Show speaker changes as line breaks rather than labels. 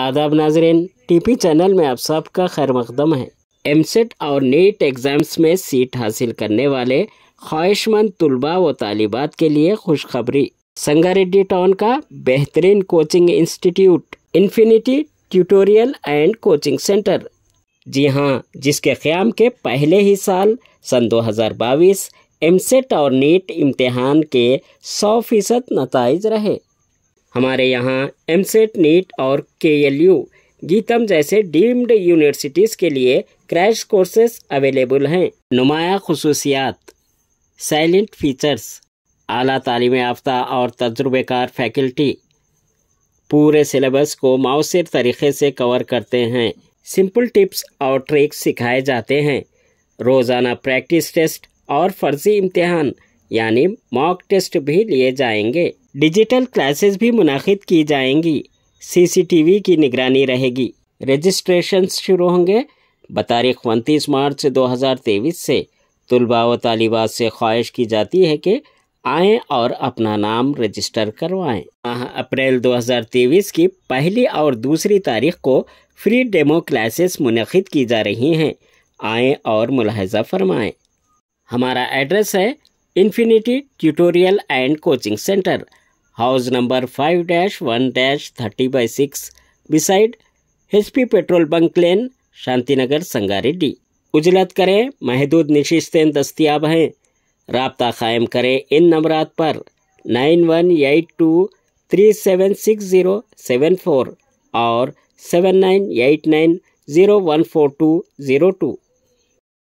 आदाब नाजरीन TP channel में आप सबका खैर मकदम है एम सेट e और नीट e एग्ज़ाम्स में सीट हासिल करने वाले ख्वाहिशमंद तलबा व तालिबात के लिए खुशखबरी संगारेड्डी टाउन का बेहतरीन coaching institute infinity tutorial and coaching centre जी हाँ जिसके क़्याम के पहले ही साल सन 2022 एमसेट e और नीट इम्तहान के 100 फीसद नतज रहे हमारे यहाँ एम सेट नीट और के एल यू गीतम जैसे डीम्ड यूनिवर्सिटीज़ के लिए क्रैश कोर्सेस अवेलेबल हैं नुमाया खसूसियात साइलेंट फीचर्स आला तालीम याफ्ता और तजुर्बेकार फैकल्टी पूरे सिलेबस को मौसर तरीके से कवर करते हैं सिंपल टिप्स और ट्रिक्स सिखाए जाते हैं रोज़ाना प्रैक्टिस टेस्ट और फर्जी इम्तहान यानी मॉक टेस्ट भी लिए जाएंगे डिजिटल क्लासेस भी मुनद की जाएंगी सीसीटीवी की निगरानी रहेगी रजिस्ट्रेशन शुरू होंगे बतारीख उनतीस मार्च 2023 से तलबा व तालिबा से ख्वाहिश की जाती है कि आएँ और अपना नाम रजिस्टर करवाएं। अप्रैल 2023 की पहली और दूसरी तारीख को फ्री डेमो क्लासेस मुनद की जा रही हैं आएँ और मुलाजा फरमाएँ हमारा एड्रेस है infinity tutorial and coaching centre house number five dash one dash thirty by six beside H P petrol bunk lane Shantinagar Sangareddy उजलत करें महदूद नशिस्तें दस्तियाब हैं रबता क़ायम करें इन नंबरात पर nine one eight two three seven six zero seven four और seven nine eight nine zero one four two zero to